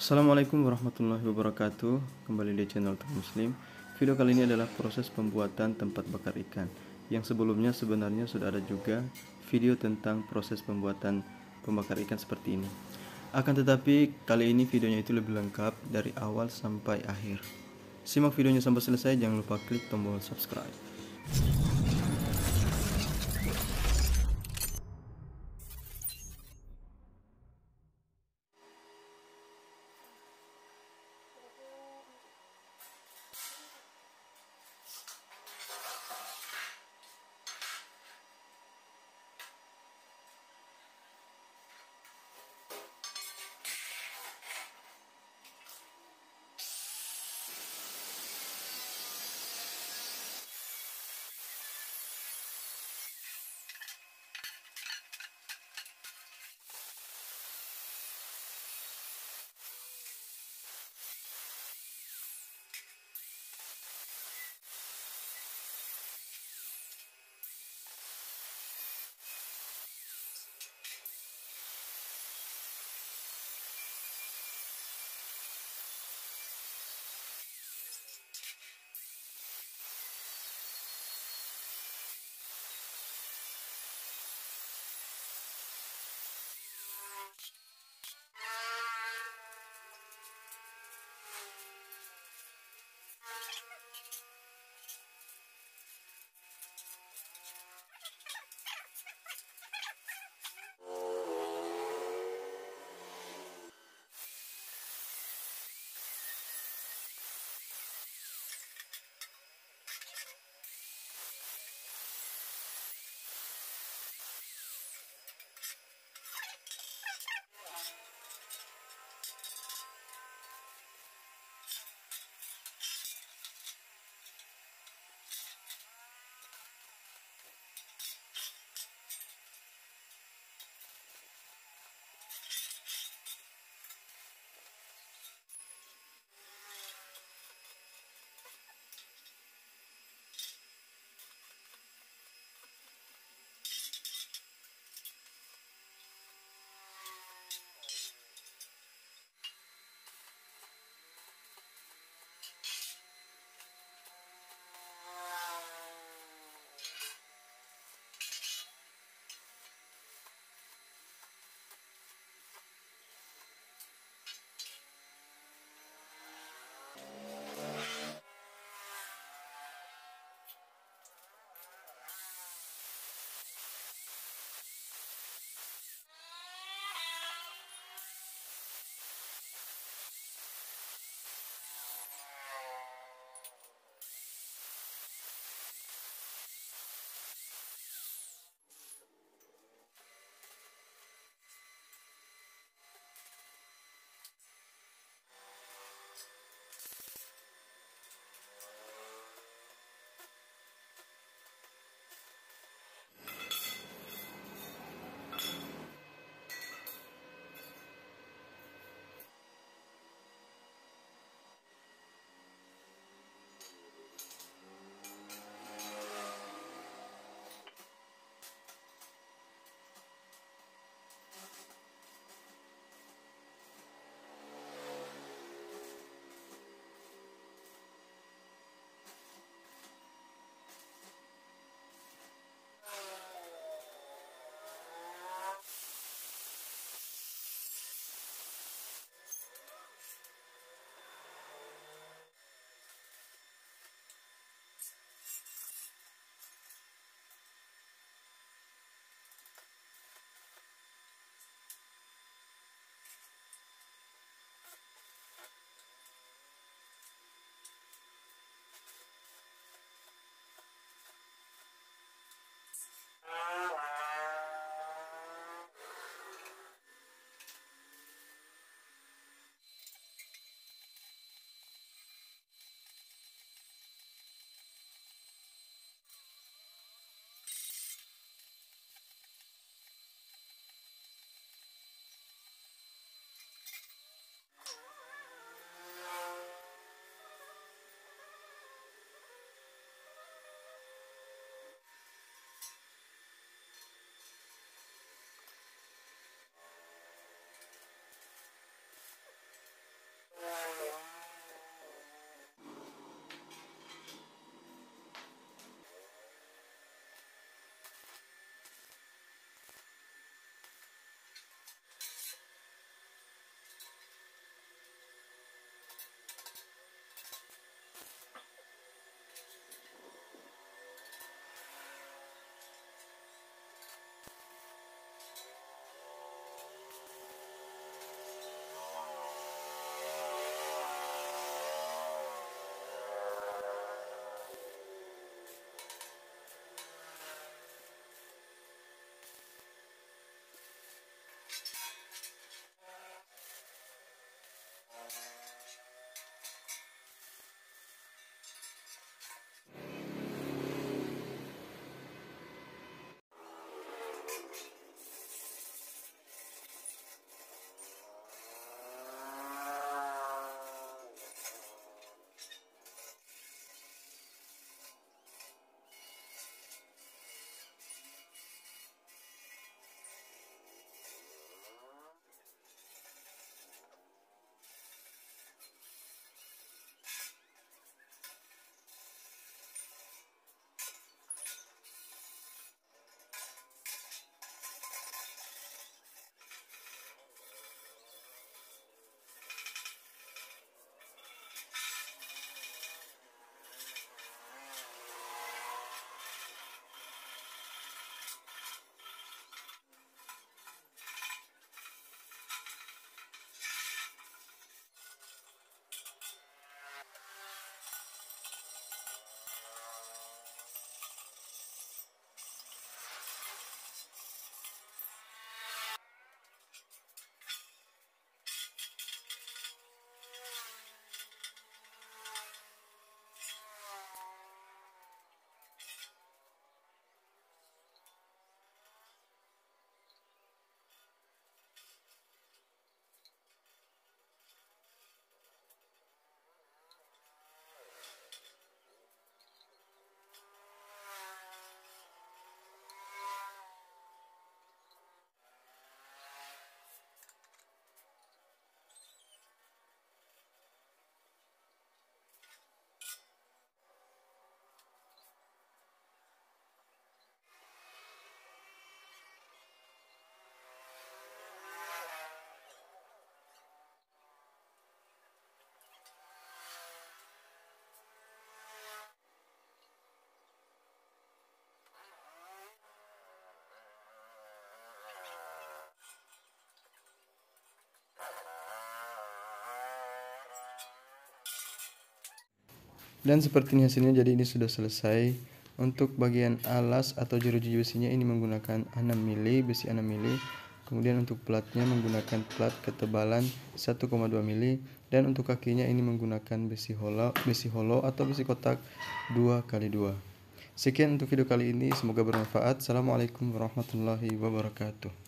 Assalamualaikum warahmatullahi wabarakatuh Kembali di channel Tuk Muslim Video kali ini adalah proses pembuatan tempat bakar ikan Yang sebelumnya sebenarnya sudah ada juga video tentang proses pembuatan pembakar ikan seperti ini Akan tetapi kali ini videonya itu lebih lengkap dari awal sampai akhir Simak videonya sampai selesai jangan lupa klik tombol subscribe Dan seperti ini hasilnya jadi ini sudah selesai. Untuk bagian alas atau jeruji besinya ini menggunakan 6 mili, besi 6 mili. Kemudian untuk platnya menggunakan plat ketebalan 1,2 mili dan untuk kakinya ini menggunakan besi hollow, besi hollow atau besi kotak 2 kali 2 Sekian untuk video kali ini, semoga bermanfaat. Assalamualaikum warahmatullahi wabarakatuh.